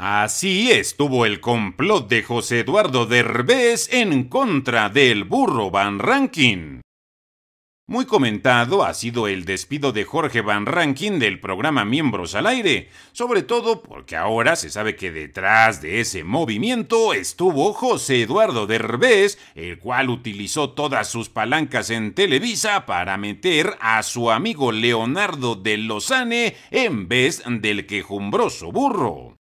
Así estuvo el complot de José Eduardo Derbez en contra del burro Van Rankin. Muy comentado ha sido el despido de Jorge Van Rankin del programa Miembros al Aire, sobre todo porque ahora se sabe que detrás de ese movimiento estuvo José Eduardo Derbez, el cual utilizó todas sus palancas en Televisa para meter a su amigo Leonardo de Lozane en vez del quejumbroso burro.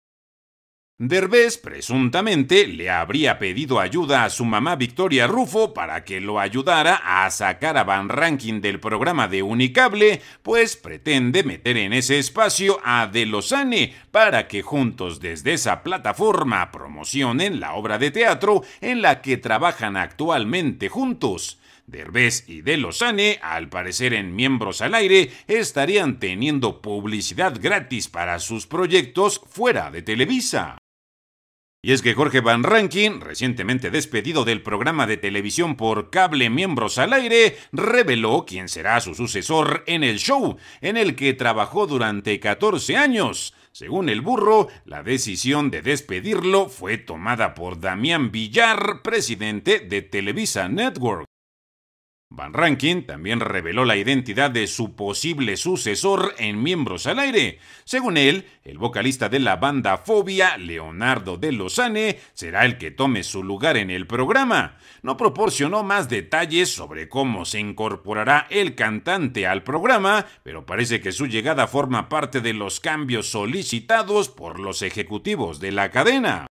Derbez presuntamente le habría pedido ayuda a su mamá Victoria Rufo para que lo ayudara a sacar a Van Ranking del programa de Unicable, pues pretende meter en ese espacio a De Lozane para que juntos desde esa plataforma promocionen la obra de teatro en la que trabajan actualmente juntos. Derbez y De Lozane, al parecer en Miembros al Aire, estarían teniendo publicidad gratis para sus proyectos fuera de Televisa. Y es que Jorge Van Rankin, recientemente despedido del programa de televisión por cable Miembros al Aire, reveló quién será su sucesor en el show en el que trabajó durante 14 años. Según el burro, la decisión de despedirlo fue tomada por Damián Villar, presidente de Televisa Network. Van Rankin también reveló la identidad de su posible sucesor en Miembros al Aire. Según él, el vocalista de la banda Fobia, Leonardo de Lozane, será el que tome su lugar en el programa. No proporcionó más detalles sobre cómo se incorporará el cantante al programa, pero parece que su llegada forma parte de los cambios solicitados por los ejecutivos de la cadena.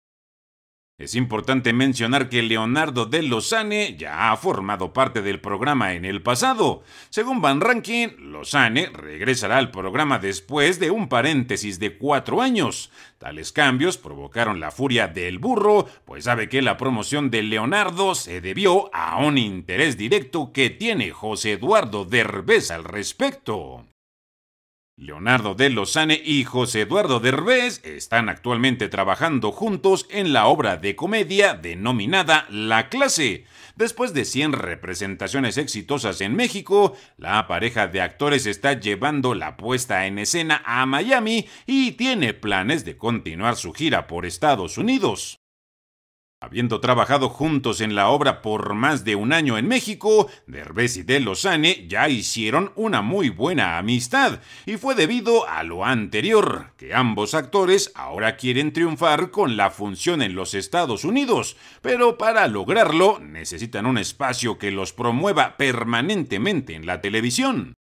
Es importante mencionar que Leonardo de Lozane ya ha formado parte del programa en el pasado. Según Van Ranking, Lozane regresará al programa después de un paréntesis de cuatro años. Tales cambios provocaron la furia del burro, pues sabe que la promoción de Leonardo se debió a un interés directo que tiene José Eduardo Derbez al respecto. Leonardo de Lozane y José Eduardo Derbez están actualmente trabajando juntos en la obra de comedia denominada La clase. Después de 100 representaciones exitosas en México, la pareja de actores está llevando la puesta en escena a Miami y tiene planes de continuar su gira por Estados Unidos. Habiendo trabajado juntos en la obra por más de un año en México, Derbez y de Lozane ya hicieron una muy buena amistad, y fue debido a lo anterior, que ambos actores ahora quieren triunfar con la función en los Estados Unidos, pero para lograrlo necesitan un espacio que los promueva permanentemente en la televisión.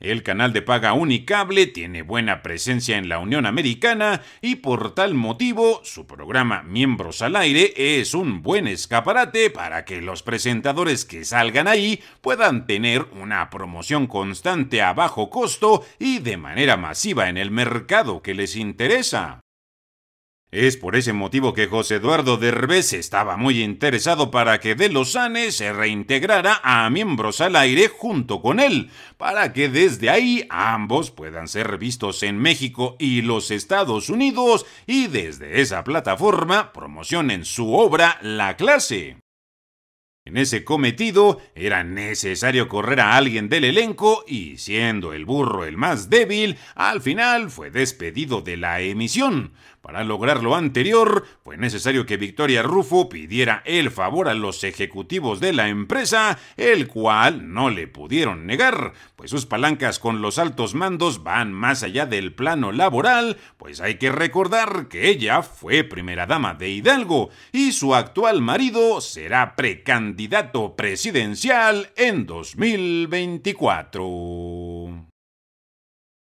El canal de paga Unicable tiene buena presencia en la Unión Americana y por tal motivo su programa Miembros al Aire es un buen escaparate para que los presentadores que salgan ahí puedan tener una promoción constante a bajo costo y de manera masiva en el mercado que les interesa. Es por ese motivo que José Eduardo Derbez estaba muy interesado para que De los Lozane se reintegrara a miembros al aire junto con él, para que desde ahí ambos puedan ser vistos en México y los Estados Unidos y desde esa plataforma promocionen su obra La clase. En ese cometido era necesario correr a alguien del elenco y siendo el burro el más débil, al final fue despedido de la emisión. Para lograr lo anterior, fue necesario que Victoria Rufo pidiera el favor a los ejecutivos de la empresa, el cual no le pudieron negar, pues sus palancas con los altos mandos van más allá del plano laboral, pues hay que recordar que ella fue primera dama de Hidalgo y su actual marido será precandidato candidato presidencial en 2024.